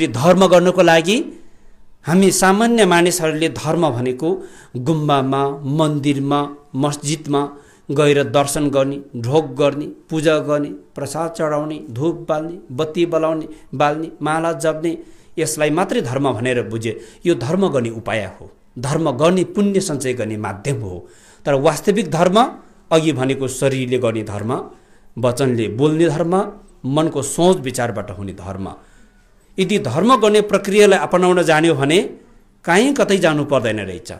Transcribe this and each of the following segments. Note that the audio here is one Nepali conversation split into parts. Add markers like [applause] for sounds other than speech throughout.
यसरी धर्म गर्नको लागि हामी सामान्य मानिसहरूले धर्म भनेको गुम्बामा मन्दिरमा मस्जिदमा गएर दर्शन गर्ने ढोक गर्ने पूजा गर्ने प्रसाद चढाउने धुप बाल्ने बत्ती बलाउने बाल्ने माला जप्ने यसलाई मात्रै धर्म भनेर बुझे यो धर्म गर्ने उपाय हो धर्म गर्ने पुण्य सञ्चय गर्ने माध्यम हो तर वास्तविक धर्म अघि भनेको शरीरले गर्ने धर्म वचनले बोल्ने धर्म मनको सोच विचारबाट हुने धर्म यदि धर्म गर्ने प्रक्रियालाई अपनाउन जान्यो भने काहीँ कतै जानु पर्दैन रहेछ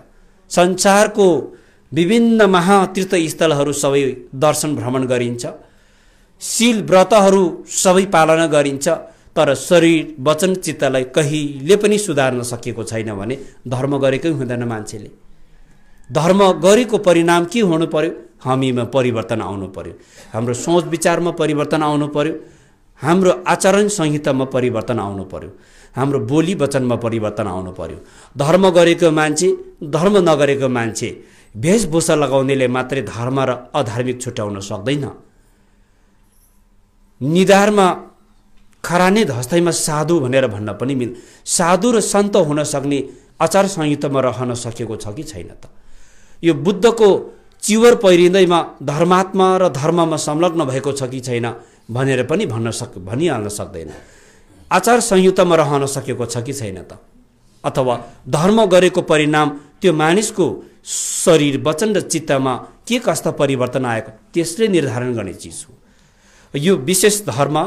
संसारको विभिन्न महातीर्थस्थलहरू सबै दर्शन भ्रमण गरिन्छ शील व्रतहरू सबै पालना गरिन्छ तर शरीर वचन चित्तलाई कहिले पनि सुधार्न सकिएको छैन भने धर्म गरेकै हुँदैन मान्छेले धर्म गरेको परिणाम के हुनु पर्यो हामीमा परिवर्तन आउनु पर्यो हाम्रो सोच विचारमा परिवर्तन आउनु पर्यो हाम्रो आचरण संहितामा परिवर्तन आउनु पर्यो हाम्रो बोली वचनमा परिवर्तन आउनु पर्यो धर्म गरेको मान्छे धर्म नगरेको मान्छे भेषभूषा लगाउनेले मात्रै धर्म र अधार्मिक छुट्याउन सक्दैन निधारमा खराने धस्तैमा साधु भनेर भन्न पनि मिल् साधु र सन्त हुन सक्ने आचार संहितामा रहन सकेको छ कि छैन त यो बुद्धको चिवर पहिरिँदैमा धर्मात्मा र धर्ममा संलग्न भएको छ कि छैन भनेर पनि भन्न सक् भनिहाल्न सक्दैन आचार संहितामा रहन सकेको छ कि छैन त अथवा धर्म गरेको परिणाम त्यो मानिसको शरीर वचन र चित्तमा के कस्ता परिवर्तन आएको त्यसले निर्धारण गर्ने चिज हो यो विशेष धर्म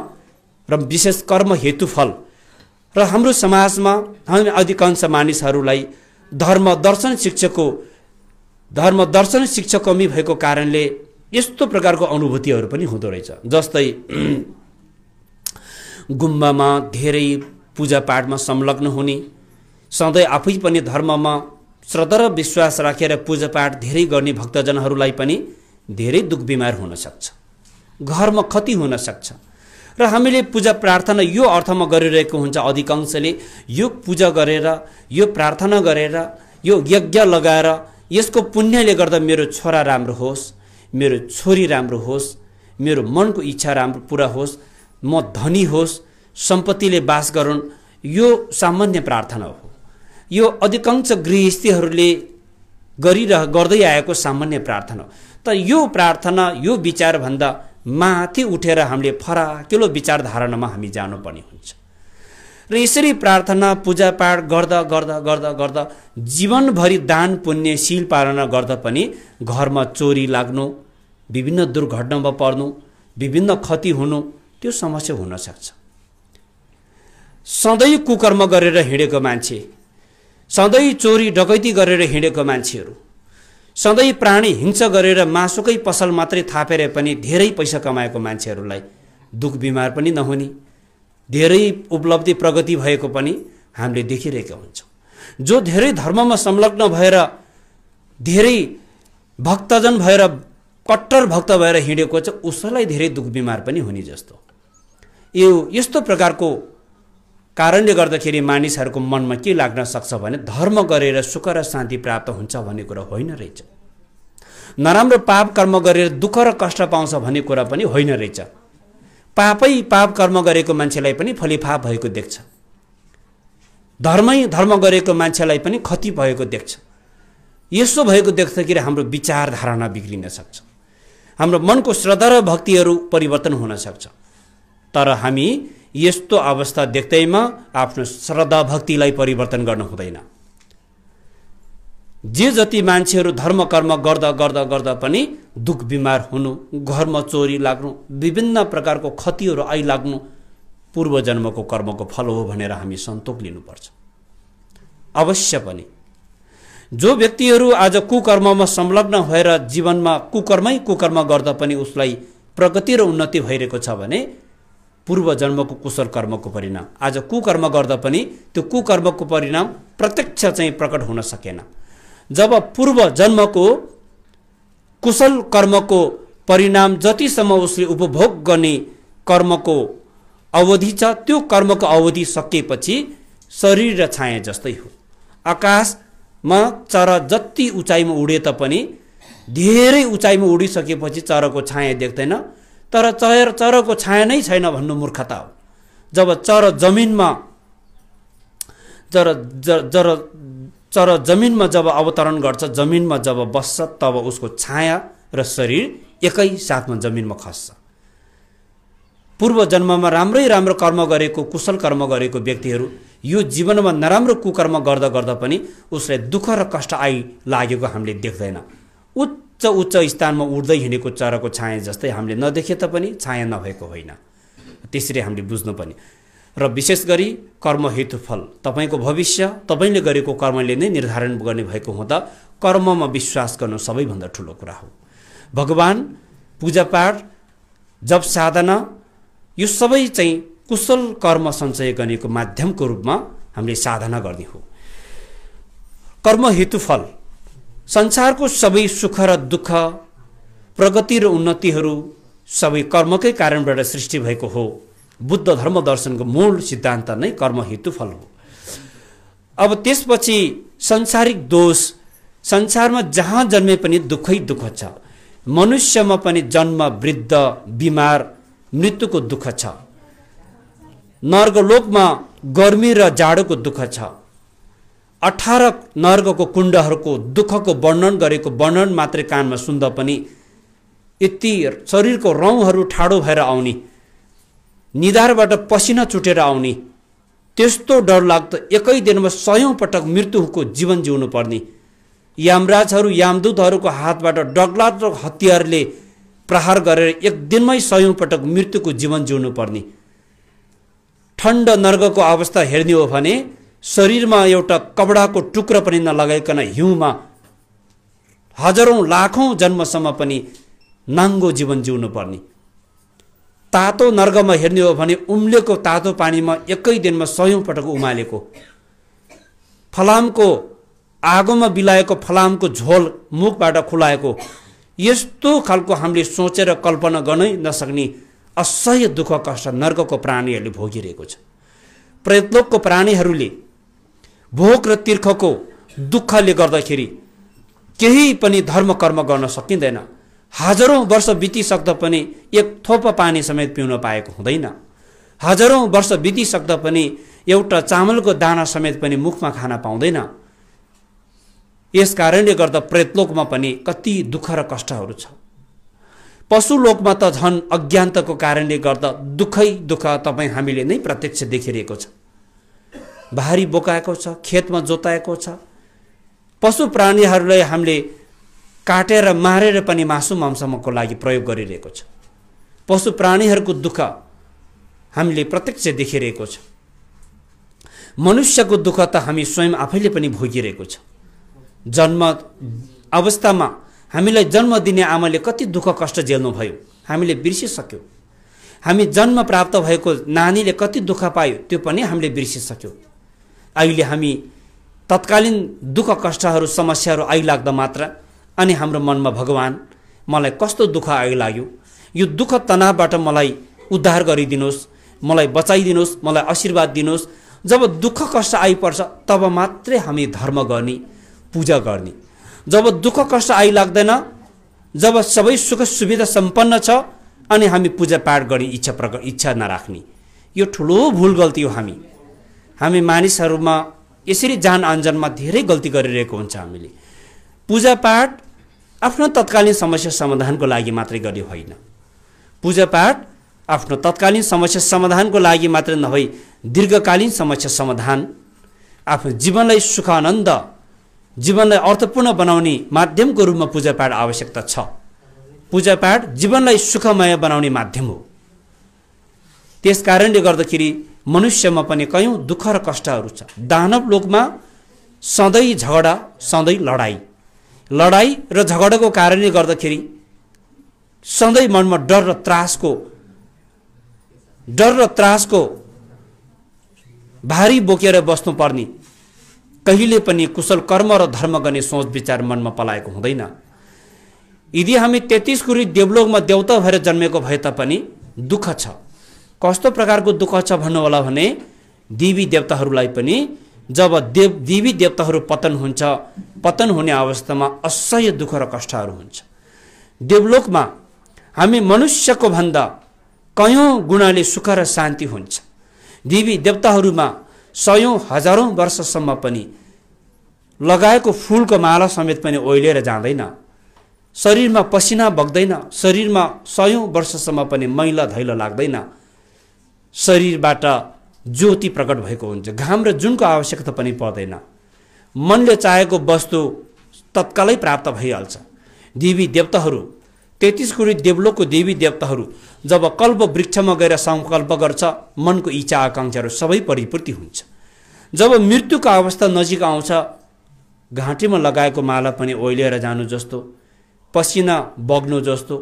र विशेष कर्म हेतुफल र हाम्रो समाजमा हामी अधिकांश मानिसहरूलाई धर्म दर्शन शिक्षाको धर्म दर्शन शिक्षा कमी भएको कारणले यस्तो प्रकारको अनुभूतिहरू पनि हुँदो रहेछ जस्तै [clears throat] गुम्बामा धेरै पूजापाठमा संलग्न हुने सधैँ आफै पनि धर्ममा श्रद्धा र विश्वास राखेर पूजापाठ धेरै गर्ने भक्तजनहरूलाई पनि धेरै दुख बिमार हुनसक्छ घरमा खति हुनसक्छ र हामीले पूजा प्रार्थना यो अर्थमा गरिरहेको हुन्छ अधिकांशले यो पूजा गरेर यो प्रार्थना गरेर यो यज्ञ लगाएर यसको पुण्यले गर्दा मेरो छोरा राम्रो होस् मेरो छोरी राम्रो होस् मेरो मनको इच्छा राम्रो पुरा होस् म धनी होस् सम्पत्तिले बास गरून् यो सामान्य प्रार्थना हो यो अधिकांश गृहस्थीहरूले गरिरह गर्दै आएको सामान्य प्रार्थना हो तर यो प्रार्थना यो विचारभन्दा माथि उठेर हामीले फराकिलो विचारधारणामा हामी जानुपर्ने हुन्छ र यसरी प्रार्थना पूजापाठ गर्दा गर्दा गर्दा गर्दा जीवनभरि दान पुण्य शिल पालना गर्दा पनि घरमा चोरी लाग्नु विभिन्न दुर्घटनामा पर्नु विभिन्न क्षति हुनु त्यो समस्या हुनसक्छ सधैँ कुकर्म गरेर हिँडेको मान्छे सधैँ चोरी डकैती गरेर हिँडेको मान्छेहरू सधैँ प्राणी हिंसा गरेर मासुकै पसल मात्रै थापेर पनि धेरै पैसा कमाएको मान्छेहरूलाई दुःख बिमार पनि नहुने धेरै उपलब्धि प्रगति भएको पनि हामीले देखिरहेका हुन्छौँ जो धेरै धर्ममा संलग्न भएर धेरै भक्तजन भएर कट्टर भक्त भएर हिँडेको छ उसलाई धेरै दुःख बिमार पनि हुने जस्तो यो यस्तो प्रकारको कारणले गर्दाखेरि मानिसहरूको मनमा के लाग्न सक्छ भने धर्म गरेर सुख र शान्ति प्राप्त हुन्छ भन्ने कुरा होइन रहेछ नराम्रो पाप कर्म गरेर दुःख र कष्ट पाउँछ भन्ने कुरा पनि होइन रहेछ पापै पाप कर्म गरेको मान्छेलाई पनि फलिफाप भएको देख्छ धर्मै धर्म गरेको मान्छेलाई पनि खति भएको देख्छ यसो भएको देख्दाखेरि हाम्रो विचार धारणा बिग्रिन सक्छ हाम्रो मनको श्रद्धा र भक्तिहरू परिवर्तन हुन सक्छ तर हामी यस्तो अवस्था देख्दैमा आफ्नो श्रद्धा भक्तिलाई परिवर्तन गर्नु हुँदैन जे जति मान्छेहरू धर्म कर्म गर्दा गर्दा गर्दा पनि दुःख बिमार हुनु घरमा चोरी लाग्नु विभिन्न प्रकारको खतिहरू आइलाग्नु पूर्व जन्मको कर्मको फल हो भनेर हामी सन्तोक लिनुपर्छ अवश्य पनि जो व्यक्तिहरू आज कुकर्ममा संलग्न भएर जीवनमा कुकर्मै कुकर्म गर्दा पनि उसलाई प्रगति र उन्नति भइरहेको छ भने पूर्व जन्मको कुशल कर्मको परिणाम आज कुकर्म गर्दा पनि त्यो कुकर्मको परिणाम प्रत्यक्ष चाहिँ प्रकट हुन सकेन जब पूर्व जन्मको कुशल कर्मको परिणाम जतिसम्म उसले उपभोग गर्ने कर्मको अवधि छ त्यो कर्मको अवधि सकिएपछि शरीर र छाया जस्तै हो आकाशमा चरा जति उचाइमा उडे तापनि धेरै उचाइमा उडिसकेपछि चराको छाया देख्दैन तर चर चराको छाया नै छैन भन्नु मूर्खता हो जब चरा जमिनमा जर जर तर जमिनमा जब अवतरण गर्छ जमिनमा जब बस्छ तब उसको छाया र शरीर एकै साथमा जमिनमा खस्छ पूर्व जन्ममा राम्रै राम्रो कर्म गरेको कुशल कर्म गरेको व्यक्तिहरू यो जीवनमा नराम्रो कुकर्म गर्दा गर्दा पनि उसलाई दुःख र कष्ट आइ लागेको हामीले देख्दैन उच्च उच्च स्थानमा उड्दै हिँडेको चराको छाया जस्तै हामीले नदेखे तापनि छाया नभएको होइन त्यसरी हामीले बुझ्नु र विशेष गरी कर्म फल तपाईँको भविष्य तपाईँले गरेको कर्मले नै निर्धारण गर्ने भएको हुँदा कर्ममा विश्वास गर्नु सबैभन्दा ठुलो कुरा हो भगवान् पूजापाठ जप साधना यो सबै चाहिँ कुशल कर्म सञ्चय गर्नेको माध्यमको रूपमा हामीले साधना गर्ने हो कर्म हेतु संसारको सबै सुख र दुःख प्रगति र उन्नतिहरू सबै कर्मकै कारणबाट सृष्टि भएको हो बुद्ध धर्म दर्शनको मूल सिद्धान्त नै कर्म हेतु फल हो अब त्यसपछि संसारिक दोष संसारमा जहाँ जन्मे पनि दुःखै दुःख छ मनुष्यमा पनि जन्म वृद्ध बिमार मृत्युको दुःख छ नर्गलोकमा गर्मी र जाडोको दुःख छ अठार नर्गको कुण्डहरूको दुःखको वर्णन गरेको वर्णन मात्रै कानमा सुन्दा पनि यति शरीरको रौँहरू ठाडो भएर आउने निधारबाट पसिना चुटेर आउने त्यस्तो डर एकै दिनमा सयौँ पटक मृत्युको जीवन जिउनु पर्ने यामराजहरू यामदूतहरूको हातबाट डगलाग्दो हतियारले प्रहार गरेर एक दिनमै सयौँ पटक मृत्युको जीवन जिउनु पर्ने ठन्ड नर्गको अवस्था हेर्ने हो भने शरीरमा एउटा कपडाको टुक्रो पनि नलगाइकन हिउँमा हजारौँ लाखौँ जन्मसम्म पनि नाङ्गो जीवन जिउनु पर्ने तातो नर्गमा हेर्ने हो भने उम्लेको तातो पानीमा एकै दिनमा सयौँ पटक उमालेको फलामको आगोमा बिलाएको फलामको झोल मुखबाट खुलाएको यस्तो खालको हामीले सोचेर कल्पना गर्नै नसक्ने असह्य दुःख कष्ट नर्गको प्राणीहरूले भोगिरहेको छ प्रेतलोकको प्राणीहरूले भोक र तिर्खको दुःखले गर्दाखेरि केही पनि धर्म कर्म गर्न सकिँदैन हजारौँ वर्ष बितिसक्दा पनि एक थोप पानी समेत पिउन पाएको हुँदैन हजारौँ वर्ष बितिसक्दा पनि एउटा चामलको दाना समेत पनि मुखमा खान पाउँदैन यस कारणले गर्दा प्रेतलोकमा पनि कति दुःख र कष्टहरू छ पशुलोकमा त झन् अज्ञानताको कारणले गर्दा दुःखै दुःख तपाईँ हामीले नै प्रत्यक्ष देखिरहेको छ भारी बोकाएको छ खेतमा जोताएको छ पशु प्राणीहरूलाई हामीले काटेर मारेर पनि मासु मांसम्मको लागि प्रयोग गरिरहेको छ पशु प्राणीहरूको दुःख हामीले प्रत्यक्ष देखिरहेको छ मनुष्यको दुःख त हामी स्वयं आफैले पनि भोगिरहेको छ जन्म अवस्थामा हामीलाई जन्म दिने आमाले कति दुःख कष्ट झेल्नुभयो हामीले बिर्सिसक्यौँ हामी जन्म प्राप्त भएको नानीले कति दुःख पायो त्यो पनि हामीले बिर्सिसक्यौँ अहिले हामी तत्कालीन दुःख कष्टहरू समस्याहरू आइलाग्दा मात्र अनि हाम्रो मनमा भगवान् मलाई कस्तो दुःख आयो लाग्यो यो दुःख तनावबाट मलाई उद्धार गरिदिनुहोस् मलाई बचाइदिनुहोस् मलाई आशीर्वाद दिनुहोस् जब दुःख कष्ट आइपर्छ तब मात्रै हामी धर्म गर्ने पूजा गर्ने जब दुःख कष्ट आइलाग्दैन जब सबै सुख सुविधा सम्पन्न छ अनि हामी पूजापाठ गर्ने इच्छा प्रक इच्छा नराख्ने यो ठुलो भुल गल्ती हो हामी हामी मानिसहरूमा यसरी जान आन्जनमा धेरै गल्ती गरिरहेको हुन्छ हामीले पूजापाठ आफ्नो तत्कालीन समस्या समाधानको लागि मात्रै गर्ने होइन पूजापाठ आफ्नो तत्कालीन समस्या समाधानको लागि मात्रै नभई दीर्घकालीन समस्या समाधान आफ्नो जीवनलाई सुख आनन्द जीवनलाई अर्थपूर्ण बनाउने माध्यमको रूपमा पूजापाठ आवश्यकता छ पूजापाठ जीवनलाई सुखमय बनाउने माध्यम हो त्यस कारणले गर्दाखेरि मनुष्यमा पनि कयौँ दुःख र कष्टहरू छ दानव लोकमा सधैँ झगडा सधैँ लडाइँ लडाइँ र झगडाको कारणले गर्दाखेरि सधैँ मनमा डर र त्रासको डर र त्रासको भारी बोकेर बस्नुपर्ने कहिले पनि कुशल कर्म र धर्म गर्ने सोच विचार मनमा पलाएको हुँदैन यदि हामी तेत्तिस कुरी देवलोकमा देउता भएर जन्मेको भए तापनि दुःख छ कस्तो प्रकारको दुःख छ भन्नुहोला भने देवी देवताहरूलाई पनि जब देव देवी देवताहरू पतन हुन्छ पतन हुने अवस्थामा असह्य दुःख र कष्टहरू हुन्छ देवलोकमा हामी मनुष्यको भन्दा कयौँ गुणाले सुख र शान्ति हुन्छ देवी देवताहरूमा सयौँ हजारौँ वर्षसम्म पनि लगाएको फुलको माला समेत पनि ओइलेर जाँदैन शरीरमा पसिना बग्दैन शरीरमा सयौँ वर्षसम्म पनि मैला धैलो लाग्दैन शरीरबाट ज्योति प्रकट भएको हुन्छ घाम र जुनको आवश्यकता पनि पर्दैन मनले चाहेको वस्तु तत्कालै प्राप्त भइहाल्छ देवी देवताहरू तेत्तिस कुरी देवलोकको देवी देवताहरू जब कल्प वृक्षमा गएर सङ्कल्प गर्छ मनको इच्छा आकाङ्क्षाहरू सबै परिपूर्ति हुन्छ जब मृत्युको अवस्था नजिक आउँछ घाँटीमा लगाएको माला पनि ओइलिएर जानु जस्तो पसिना बग्नु जस्तो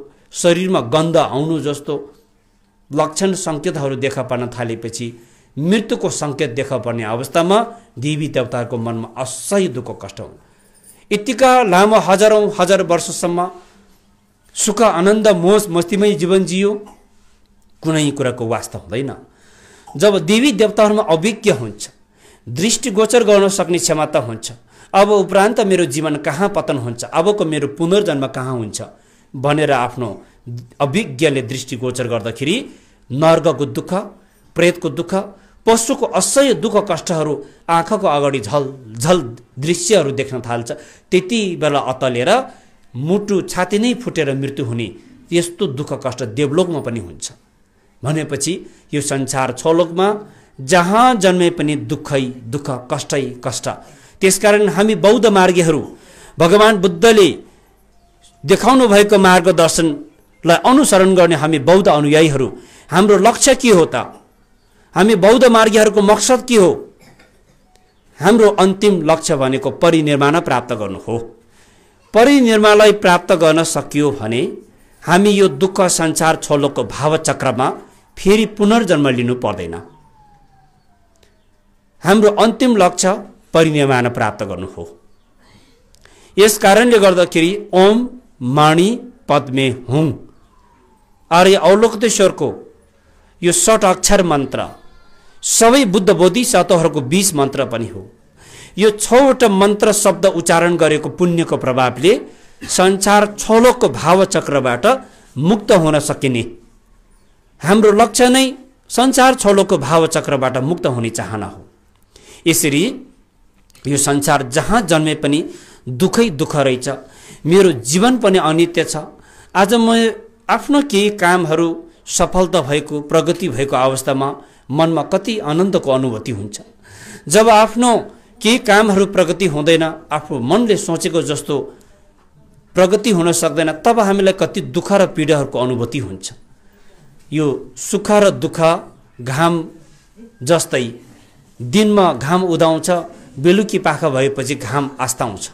शरीरमा गन्ध आउनु जस्तो लक्षण सङ्केतहरू देखा पर्न थालेपछि मृत्युको सङ्केत देखा पर्ने अवस्थामा देवी देवताहरूको मनमा असह्य दुःख कष्ट हुन् यत्तिका लामो हजारौँ हजार वर्षसम्म सुख आनन्द मोज मस्तीमै जीवन जियो कुनै कुराको वास्ता हुँदैन जब देवी देवताहरूमा अभिज्ञ हुन्छ दृष्टिगोचर गर्न सक्ने क्षमता हुन्छ अब उपरान्त मेरो जीवन कहाँ पतन हुन्छ अबको मेरो पुनर्जन्म कहाँ हुन्छ भनेर आफ्नो अभिज्ञले दृष्टिगोचर गर्दाखेरि नर्गको दुःख प्रेतको दुःख पशुको असह्य दुःख कष्टहरू आँखाको अगाडि झल झल दृश्यहरू देख्न थाल्छ त्यति बेला अतलेर मुटु छाती नै फुटेर मृत्यु हुने यस्तो दुःख कष्ट देवलोकमा पनि हुन्छ भनेपछि यो संसार छोलोकमा जहाँ जन्मे पनि दुःखै दुःख कष्टै कष्ट त्यसकारण हामी बौद्ध मार्गीहरू भगवान् बुद्धले देखाउनु भएको मार्गदर्शनलाई अनुसरण गर्ने हामी बौद्ध अनुयायीहरू हाम्रो लक्ष्य के हो त हामी बौद्ध मार्गीहरूको मकसद के हो हाम्रो अन्तिम लक्ष्य भनेको परिनिर्माण प्राप्त गर्नु हो परिनिर्माणलाई प्राप्त गर्न सकियो भने हामी यो दुःख संसार छोलोको भावचक्रमा फेरि पुनर्जन्म लिनु पर्दैन हाम्रो अन्तिम लक्ष्य परिनिर्माण प्राप्त गर्नु हो यस कारणले गर्दाखेरि ओम माणी पद्मे हुङ आर्य अवलोकतेश्वरको यो सट अक्षर मन्त्र सबै बुद्ध बोधि सतहरूको बिस मन्त्र पनि हो यो छवटा मन्त्र शब्द उच्चारण गरेको पुण्यको प्रभावले संसार छलोकको भावचक्रबाट मुक्त हुन सकिने हाम्रो लक्ष्य नै संसार छलोकको भावचक्रबाट मुक्त हुने चाहना हो यसरी यो संसार जहाँ जन्मे पनि दुःखै दुःख रहेछ मेरो जीवन पनि अनित्य छ आज म आफ्नो केही कामहरू सफलता भएको प्रगति भएको अवस्थामा मनमा कति आनन्दको अनुभूति हुन्छ जब आफ्नो केही कामहरू प्रगति हुँदैन आफ्नो मनले सोचेको जस्तो प्रगति हुन सक्दैन तब हामीलाई कति दुःख र पीडाहरूको अनुभूति हुन्छ यो सुख र दुःख घाम जस्तै दिनमा घाम उदाउँछ बेलुकी पाखा भएपछि घाम आस्ताउँछ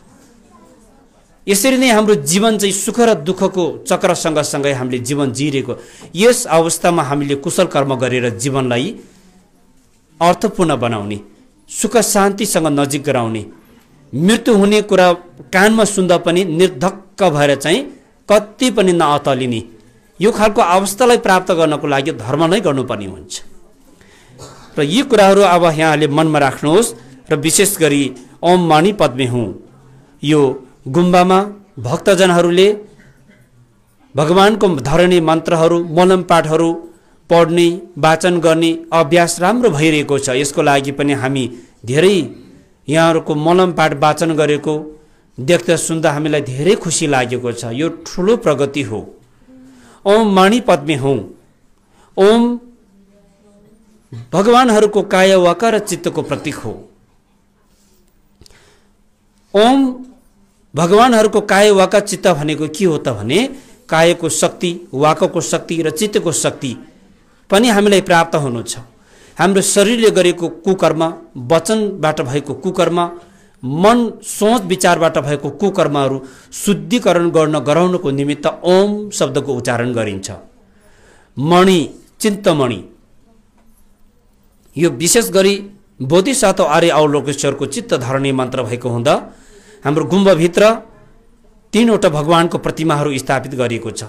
यसरी नै हाम्रो जीवन चाहिँ सुख र दुःखको चक्रसँगसँगै हामीले जीवन जिइरहेको यस अवस्थामा हामीले कुशल कर्म गरेर जीवनलाई अर्थपूर्ण बनाउने सुख शान्तिसँग नजिक गराउने मृत्यु हुने कुरा कानमा सुन्दा पनि निर्धक्क भएर चाहिँ कति पनि नअतलिने यो खालको अवस्थालाई प्राप्त गर्नको लागि धर्म नै गर्नुपर्ने हुन्छ र यी कुराहरू अब यहाँले मनमा राख्नुहोस् र विशेष गरी ओम मणि पद्मे हुँ यो गुम्बामा भक्तजनहरूले भगवान्को धरणी मन्त्रहरू मलम पाठहरू पढ्ने वाचन गर्ने अभ्यास राम्रो भइरहेको छ यसको लागि पनि हामी धेरै यहाँहरूको मलम पाठ वाचन गरेको देख्दा सुन्दा हामीलाई धेरै खुसी लागेको छ यो ठुलो प्रगति हो ओम मणिपद्मे हौँ ओम भगवानहरूको काय वाका र चित्तको प्रतीक हो ओम भगवान्हरूको काय वाका चित्त भनेको के हो त भने कायको शक्ति वाकको शक्ति र चित्तको शक्ति पनि हामीलाई प्राप्त हुनु छ हाम्रो शरीरले गरेको कुकर्म वचनबाट भएको कुकर्म मन सोच विचारबाट भएको कुकर्महरू शुद्धिकरण गर्न गराउनको निमित्त ओम शब्दको उच्चारण गरिन्छ मणि चिन्तमणि यो विशेष गरी बोधिसातो आर्य आउलोकेश्वरको चित्त धरणी मन्त्र भएको हुँदा हाम्रो गुम्बाभित्र तिनवटा भगवानको प्रतिमाहरू स्थापित गरिएको छ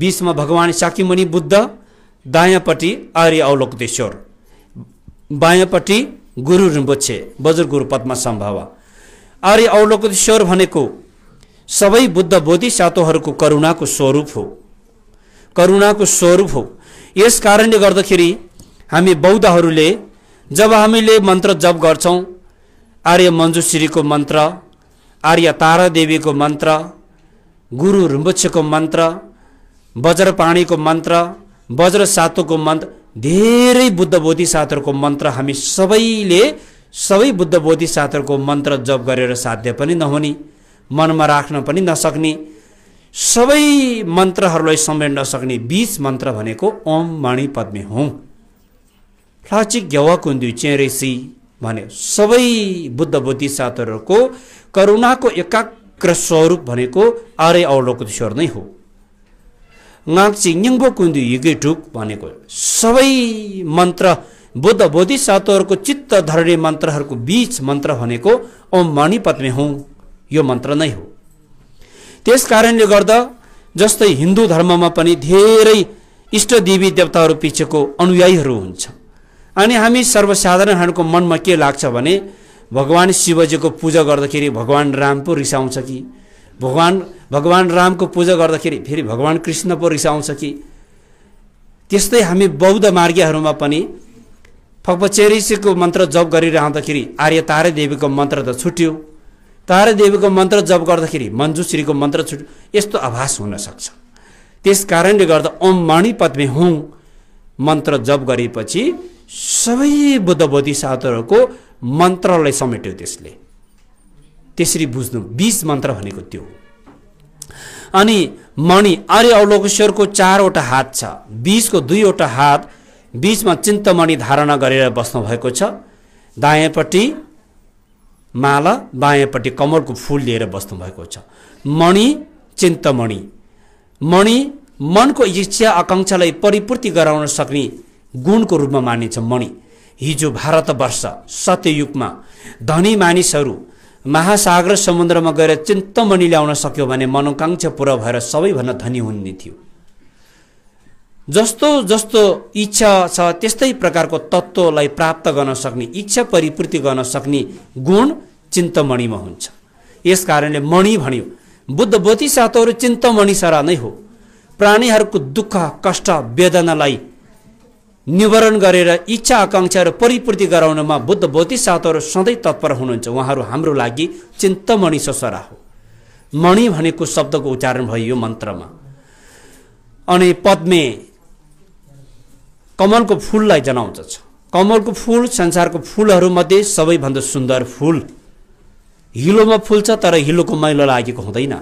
बिचमा भगवान् शाक्यमुनि बुद्ध दायाँपट्टि आर्य अवलोकतेश्वर बायाँपट्टि गुरु रिम्बोच्छे बजुर गुरु पद्मा सम्भव आर्य अवलोकतेश्वर भनेको सबै बुद्ध बोधि सातोहरूको करुणाको स्वरूप हो करुणाको स्वरूप हो यस कारणले गर्दाखेरि हामी बौद्धहरूले जब हामीले मन्त्र जप गर्छौँ आर्य मन्जुश्रीको मन्त्र आर्य तारादेवीको मन्त्र गुरु रुम्बुच्छको मन्त्र वज्रपाणीको मन्त्र वज्र सातुको मन्त्र धेरै बुद्ध बोधि सातहरूको मन्त्र हामी सबैले सबै बुद्ध बोधि सातहरूको मन्त्र जप गरेर साध्य पनि नहुने मनमा राख्न पनि नसक्ने सबै मन्त्रहरूलाई सम्झिन नसक्ने बिच मन्त्र भनेको ओम मणि पद्मे हुँ लाचिक घेवा कुन्दु चेरेसी भन्यो सबै बुद्ध सातहरूको करुणाको एकाग्र स्वरूप भनेको आर्य अवलोकेश्वर नै हो नाङ्ची निङ्बो कुन्दु भनेको सबै मन्त्र बुद्ध बोधि सातोहरूको चित्त धर्ने मन्त्रहरूको बीच मन्त्र भनेको ओम मणि पद्मे हुँ यो मन्त्र नै हो त्यस कारणले गर्दा जस्तै हिन्दू धर्ममा पनि धेरै इष्ट देवी देवताहरू पछिको अनुयायीहरू हुन्छ अनि हामी सर्वसाधारणहरूको मनमा के लाग्छ भने भगवान शिवजीको पूजा गर्दाखेरि भगवान् राम पो रिसाउँछ कि भगवान भगवान रामको पूजा गर्दाखेरि फेरि भगवान् कृष्ण पो रिसाउँछ कि त्यस्तै हामी बौद्ध मार्गहरूमा पनि फकपचेरिसीको मन्त्र जप गरिरहँदाखेरि आर्य तारादेवीको मन्त्र त छुट्यो तारादेवीको मन्त्र जप गर्दाखेरि मन्जुश्रीको मन्त्र छुट्यो यस्तो आभास हुनसक्छ त्यस कारणले गर्दा ओम मणि पद्मे हुँ मन्त्र जप गरेपछि सबै बुद्ध बोधिसाहरूको मन्त्रलाई समेट्यो त्यसले त्यसरी बुझ्नु बिज मन्त्र भनेको त्यो अनि मणि आर्य अवलोकेश्वरको चारवटा हात छ बिजको दुईवटा हात बिचमा चिन्तमणि धारणा गरेर बस्नुभएको छ दायाँपट्टि माला बायाँपट्टि कमलको फुल लिएर बस्नुभएको छ मणि चिन्तमणि मणि मनको इच्छा आकाङ्क्षालाई परिपूर्ति गराउन सक्ने गुणको रूपमा मानिन्छ मणि हिजो भारतवर्ष सत्ययुगमा धनी मानिसहरू महासागर समुद्रमा गएर चिन्तमणि ल्याउन सक्यो भने मनोकाङ्क्षा पुरा भएर सबैभन्दा धनी हुने थियो जस्तो जस्तो इच्छा छ त्यस्तै प्रकारको तत्त्वलाई प्राप्त गर्न सक्ने इच्छा परिपूर्ति गर्न सक्ने गुण चिन्तमणिमा हुन्छ यस कारणले मणि भन्यो बुद्ध बोधिसातोहरू चिन्तमणि सरा नै हो प्राणीहरूको दुःख कष्ट वेदनालाई निवारण गरेर इच्छा आकाङ्क्षा र परिपूर्ति गराउनमा बुद्ध बोधिसाथहरू सधैँ तत्पर हुनुहुन्छ उहाँहरू हाम्रो लागि चिन्तमणि ससरा हो मणि भनेको शब्दको उच्चारण भयो यो मन्त्रमा अनि पद्मे कमलको फुललाई जनाउँदछ कमलको फुल संसारको फुलहरूमध्ये सबैभन्दा सुन्दर फुल हिलोमा फुल्छ तर हिलोको मैलो लागेको हुँदैन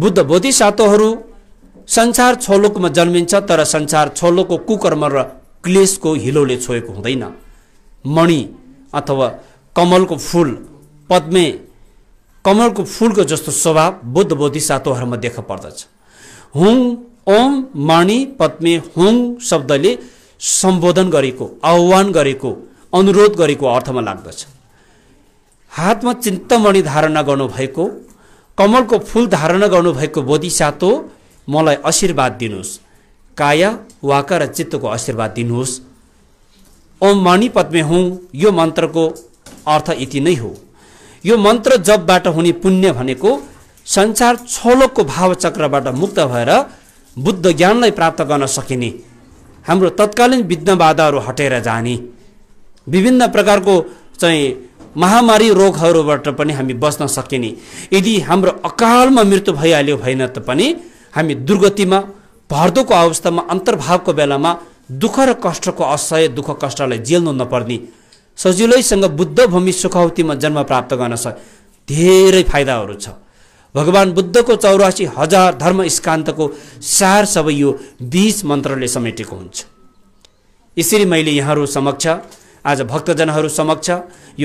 बुद्ध बोधि सातोहरू संसार छोलोकमा जन्मिन्छ तर संसार छोलोको कुकर्म र क्लेसको हिलोले छोएको हुँदैन मणि अथवा कमलको फुल पद्मे कमलको फुलको जस्तो स्वभाव बुद्ध बोधि सातोहरूमा देख पर्दछ हुङ ओम मणि पद्मे हुङ शब्दले सम्बोधन गरेको आह्वान गरेको अनुरोध गरेको अर्थमा लाग्दछ हातमा चिन्तमणि धारणा गर्नुभएको कमलको फुल धारणा गर्नुभएको बोधिसातो मलाई आशीर्वाद दिनुहोस् काय वाका र चित्तको आशीर्वाद दिनुहोस् ओम मणि पद्मे हुँ यो मन्त्रको अर्थ यति नै हो यो मन्त्र जपबाट हुने पुण्य भनेको संसार छोलोको भावचक्रबाट मुक्त भएर बुद्ध ज्ञानलाई प्राप्त गर्न सकिने हाम्रो तत्कालीन विघ्न बाधाहरू हटेर जाने विभिन्न प्रकारको चाहिँ महामारी रोगहरूबाट पनि हामी बच्न सकिने यदि हाम्रो अकालमा मृत्यु भइहाल्यो भएन त पनि हामी दुर्गतिमा भर्दोको अवस्थामा अन्तर्भावको बेलामा दुःख र कष्टको असह्य दुःख कष्टलाई झेल्नु नपर्ने सजिलैसँग बुद्ध भूमि सुखौतीमा जन्म प्राप्त गर्न सक धेरै फाइदाहरू छ भगवान् बुद्धको चौरासी हजार धर्म स्कान्तको सार सबै यो बीच मन्त्रले समेटेको हुन्छ यसरी मैले यहाँहरू समक्ष आज भक्तजनहरू समक्ष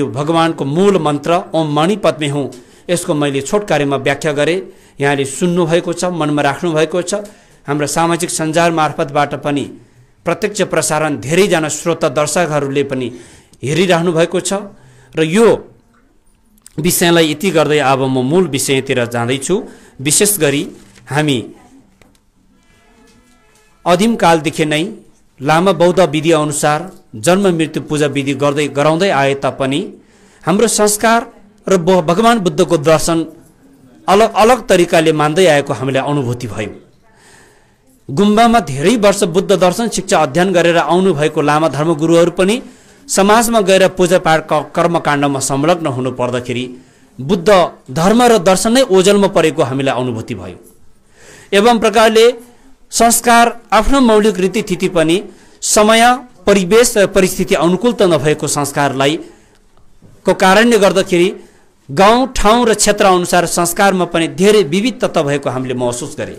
यो भगवान्को मूल मन्त्र ओम मणि पद्मे हुँ यसको मैले छोट कार्यमा व्याख्या गरेँ यहाँले सुन्नुभएको छ मनमा राख्नुभएको छ हाम्रो सामाजिक सञ्जाल मार्फतबाट पनि प्रत्यक्ष प्रसारण धेरैजना श्रोता दर्शकहरूले पनि हेरिरहनु भएको छ र यो विषयलाई यति गर्दै अब म मूल विषयतिर जाँदैछु विशेष गरी हामी कालदेखि नै लामा बौद्ध विधिअनुसार जन्म मृत्यु पूजा विधि गर्दै गराउँदै आए तापनि हाम्रो संस्कार र भगवान् बुद्धको दर्शन अलग अलग तरिकाले मान्दै आएको हामीलाई अनुभूति भयो गुम्बामा धेरै वर्ष बुद्ध दर्शन शिक्षा अध्ययन गरेर आउनुभएको लामा धर्मगुरुहरू पनि समाजमा गएर पूजापाठ कर्मकाण्डमा संलग्न हुनु पर्दाखेरि बुद्ध धर्म र दर्शन नै ओजलमा परेको हामीलाई अनुभूति भयो एवं प्रकारले संस्कार आफ्नो मौलिक रीतिथिति पनि समय परिवेश र परिस्थिति अनुकूल त नभएको संस्कारलाई को कारणले गर्दाखेरि गाउँ ठाउँ र क्षेत्र अनुसार संस्कारमा पनि धेरै विविध तत्त्व भएको हामीले महसुस गरे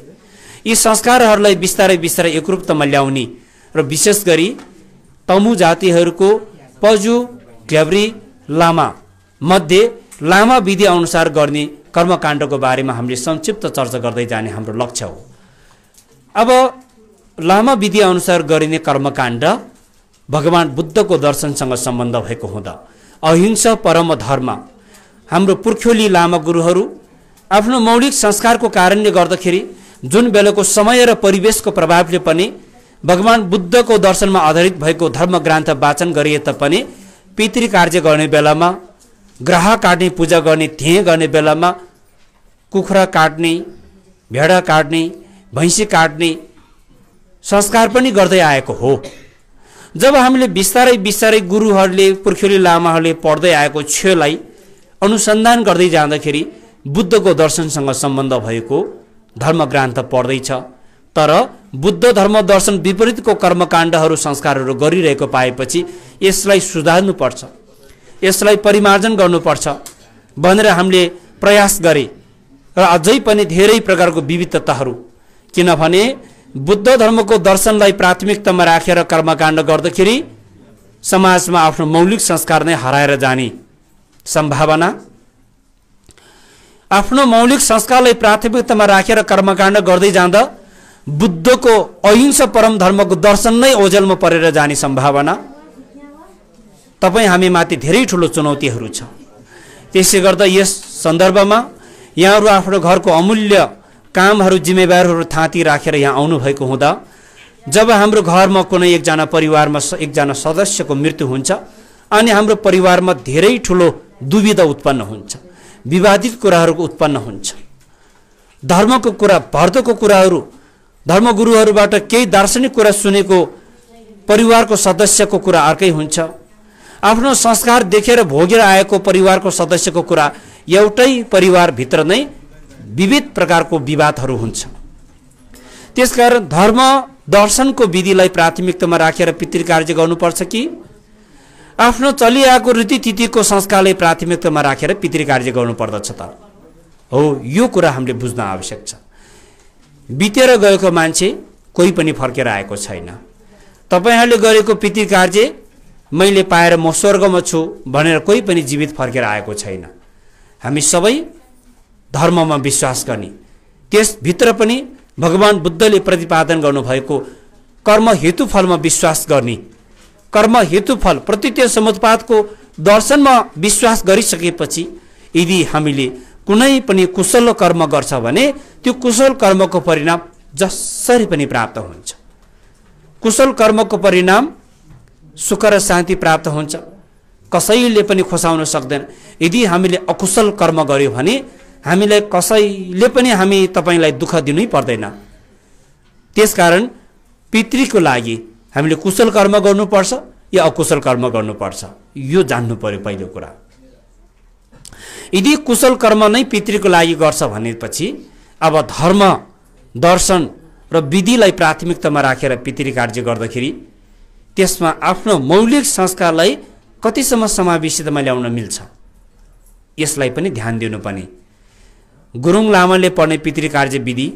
यी संस्कारहरूलाई बिस्तारै बिस्तारै एकरूपतामा ल्याउने र विशेष गरी तमु जातिहरूको पजु घ्याब्री लामा मध्ये लामा विधि अनुसार गर्ने कर्मकाण्डको बारेमा हामीले संक्षिप्त चर्चा गर्दै जाने हाम्रो लक्ष्य हो अब लामा विधि अनुसार गरिने कर्मकाण्ड भगवान् बुद्धको दर्शनसँग सम्बन्ध भएको हुँदा अहिंसा परम धर्म हाम्रो पुर्ख्यौली लामा गुरुहरू आफ्नो मौलिक संस्कारको कारणले गर्दाखेरि जुन बेलाको समय र परिवेशको प्रभावले पनि भगवान् बुद्धको दर्शनमा आधारित भएको धर्म ग्रन्थ वाचन गरिए तापनि पितृ कार्य गर्ने बेलामा ग्रह काट्ने पूजा गर्ने थिए गर्ने बेलामा कुखुरा काट्ने भेडा काट्ने भैँसी काट्ने संस्कार पनि गर्दै आएको हो जब हामीले बिस्तारै बिस्तारै गुरुहरूले पुर्ख्यौली लामाहरूले पढ्दै आएको छेउलाई अनुसन्धान गर्दै जाँदाखेरि बुद्धको दर्शनसँग सम्बन्ध भएको धर्मग्रन्थ पढ्दैछ तर बुद्ध धर्म दर्शन विपरीतको कर्मकाण्डहरू संस्कारहरू गरिरहेको पाएपछि यसलाई सुधार्नुपर्छ यसलाई परिमार्जन गर्नुपर्छ भनेर हामीले प्रयास गरे र अझै पनि धेरै प्रकारको विविधताहरू किनभने बुद्ध धर्मको दर्शनलाई प्राथमिकतामा राखेर कर्मकाण्ड गर्दाखेरि समाजमा आफ्नो मौलिक संस्कार नै हराएर जाने सम्भावना आफ्नो मौलिक संस्कारलाई प्राथमिकतामा राखेर कर्मकाण्ड गर्दै जाँदा बुद्धको अहिंसा परम धर्मको दर्शन नै ओझेलमा परेर जाने सम्भावना तपाईँ हामीमाथि धेरै ठुलो चुनौतीहरू छ त्यसै गर्दा यस सन्दर्भमा यहाँहरू आफ्नो घरको अमूल्य कामहरू जिम्मेवारहरू थाँती राखेर यहाँ आउनुभएको हुँदा जब हाम्रो घरमा कुनै एकजना परिवारमा एकजना सदस्यको मृत्यु हुन्छ अनि हाम्रो परिवारमा धेरै ठुलो दुविधा उत्पन्न हुन्छ विवादित कुराहरू उत्पन्न हुन्छ धर्मको कुरा भर्दोको कुराहरू धर्मगुरुहरूबाट केही दार्शनिक कुरा सुनेको परिवारको सदस्यको कुरा अर्कै हुन्छ आफ्नो संस्कार देखेर भोगेर आएको परिवारको सदस्यको कुरा एउटै परिवारभित्र नै विविध प्रकारको विवादहरू हुन्छ त्यसकारण धर्म दर्शनको विधिलाई प्राथमिकतामा राखेर पितृ कार्य गर्नुपर्छ कि आफ्नो चलिआएको तिथिको संस्कारले प्राथमिकतामा राखेर पितृ कार्य गर्नुपर्दछ त हो यो कुरा हामीले बुझ्न आवश्यक छ बितेर गएको मान्छे कोही पनि फर्केर आएको छैन तपाईँहरूले गरेको पितृ कार्य मैले पाएर म स्वर्गमा छु भनेर कोही पनि जीवित फर्केर आएको छैन हामी सबै धर्ममा विश्वास गर्ने त्यसभित्र पनि भगवान् बुद्धले प्रतिपादन गर्नुभएको कर्म हेतुफलमा विश्वास गर्ने कर्म हेतुफल प्रतित्य समुत्पादको दर्शनमा विश्वास गरिसकेपछि यदि हामीले कुनै पनि कुशल कर्म गर्छ भने त्यो कुशल कर्मको परिणाम जसरी पनि प्राप्त हुन्छ कुशल कर्मको परिणाम सुख र शान्ति प्राप्त हुन्छ कसैले पनि खोसाउन सक्दैन यदि हामीले अकुशल कर्म गऱ्यौँ भने हामीलाई कसैले पनि हामी तपाईँलाई दुःख दिनै पर्दैन त्यसकारण पितृको लागि हामीले कुशल कर्म गर्नुपर्छ या अकुशल कर्म गर्नुपर्छ यो जान्नु पर्यो पहिलो कुरा यदि कुशल कर्म नै पितृको लागि गर्छ भनेपछि अब धर्म दर्शन र विधिलाई प्राथमिकतामा राखेर पितृ कार्य गर्दाखेरि त्यसमा आफ्नो मौलिक संस्कारलाई कतिसम्म समावेशितमा ल्याउन मिल्छ यसलाई पनि ध्यान दिनुपर्ने गुरुङ लामाले पढ्ने पितृ कार्य विधि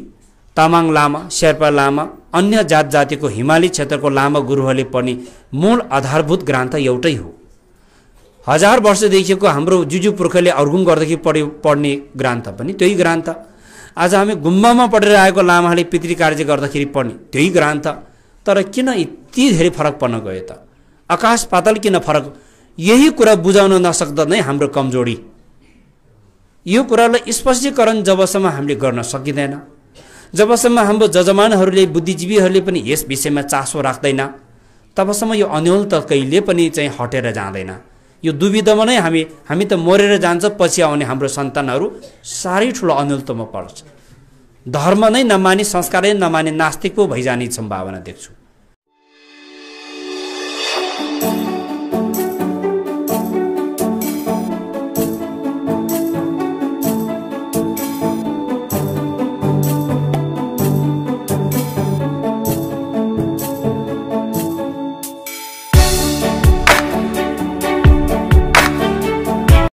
तामाङ लामा शेर्पा लामा अन्य जात जातिको हिमाली क्षेत्रको लामा गुरुहरूले पढ्ने मूल आधारभूत ग्रन्थ एउटै हो हजार वर्षदेखिको हाम्रो जुजु पुर्खाले अर्गुङ गर्दाखेरि पढ्यो पढ्ने ग्रन्थ पनि त्यही ग्रन्थ आज हामी गुम्बामा पढेर आएको लामाले पितृ कार्य गर्दाखेरि पढ्ने त्यही ग्रन्थ तर किन यति धेरै फरक पर्न गयो त आकाश पातल किन फरक यही कुरा बुझाउन नसक्दा नै हाम्रो कमजोरी यो कुरालाई स्पष्टीकरण जबसम्म हामीले गर्न सकिँदैन जबसम्म हाम्रो जजमानहरूले बुद्धिजीवीहरूले पनि यस विषयमा चासो राख्दैन तबसम्म यो अन्यल त कहिले पनि चाहिँ हटेर जाँदैन यो दुविधामा नै हामी हामी त मरेर जान्छ पछि आउने हाम्रो सन्तानहरू साह्रै ठुलो अन्यलतोमा पर्छ धर्म नै नमाने संस्कारै नमाने नास्तिक पो भइजाने सम्भावना देख्छु